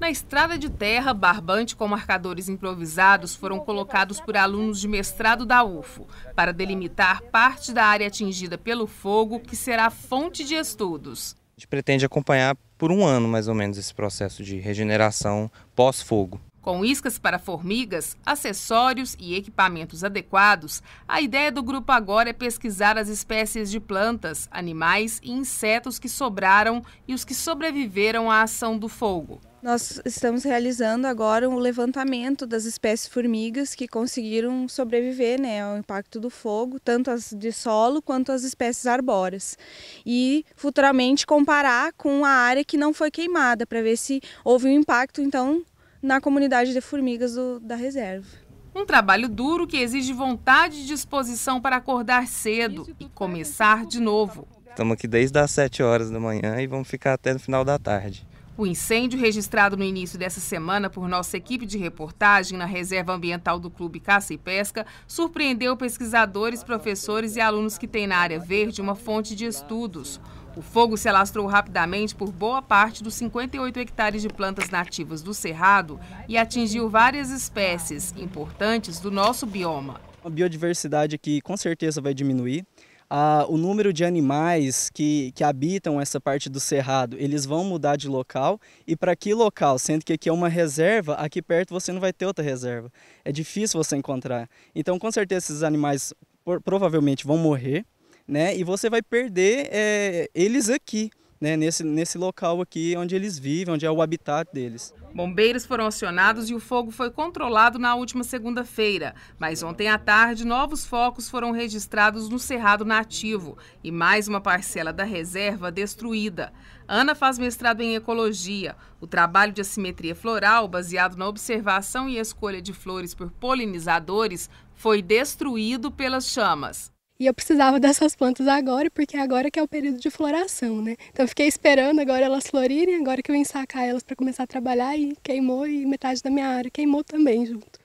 Na estrada de terra, barbante com marcadores improvisados foram colocados por alunos de mestrado da UFO para delimitar parte da área atingida pelo fogo que será fonte de estudos. A gente pretende acompanhar por um ano mais ou menos esse processo de regeneração pós-fogo. Com iscas para formigas, acessórios e equipamentos adequados, a ideia do grupo agora é pesquisar as espécies de plantas, animais e insetos que sobraram e os que sobreviveram à ação do fogo. Nós estamos realizando agora o um levantamento das espécies formigas que conseguiram sobreviver né, ao impacto do fogo, tanto as de solo quanto as espécies arbóreas. E futuramente comparar com a área que não foi queimada, para ver se houve um impacto então na comunidade de formigas do, da reserva. Um trabalho duro que exige vontade e disposição para acordar cedo e começar de novo. Estamos aqui desde as 7 horas da manhã e vamos ficar até no final da tarde. O incêndio registrado no início dessa semana por nossa equipe de reportagem na Reserva Ambiental do Clube Caça e Pesca surpreendeu pesquisadores, professores e alunos que têm na área verde uma fonte de estudos. O fogo se alastrou rapidamente por boa parte dos 58 hectares de plantas nativas do Cerrado e atingiu várias espécies importantes do nosso bioma. A biodiversidade aqui com certeza vai diminuir a, o número de animais que, que habitam essa parte do cerrado, eles vão mudar de local e para que local? Sendo que aqui é uma reserva, aqui perto você não vai ter outra reserva. É difícil você encontrar. Então, com certeza, esses animais por, provavelmente vão morrer, né? E você vai perder é, eles aqui, né? Nesse, nesse local aqui onde eles vivem, onde é o habitat deles. Bombeiros foram acionados e o fogo foi controlado na última segunda-feira, mas ontem à tarde novos focos foram registrados no Cerrado Nativo e mais uma parcela da reserva destruída. Ana faz mestrado em ecologia. O trabalho de assimetria floral, baseado na observação e escolha de flores por polinizadores, foi destruído pelas chamas. E eu precisava dessas plantas agora, porque é agora que é o período de floração, né? Então eu fiquei esperando agora elas florirem, agora que eu ensacar elas para começar a trabalhar e queimou e metade da minha área queimou também junto.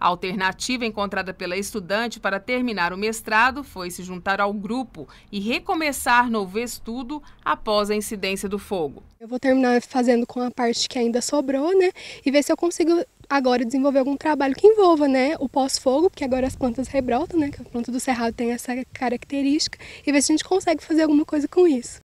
A alternativa encontrada pela estudante para terminar o mestrado foi se juntar ao grupo e recomeçar novo estudo após a incidência do fogo. Eu vou terminar fazendo com a parte que ainda sobrou, né? E ver se eu consigo agora desenvolver algum trabalho que envolva, né, o pós-fogo, porque agora as plantas rebrotam, né, que a planta do cerrado tem essa característica, e ver se a gente consegue fazer alguma coisa com isso.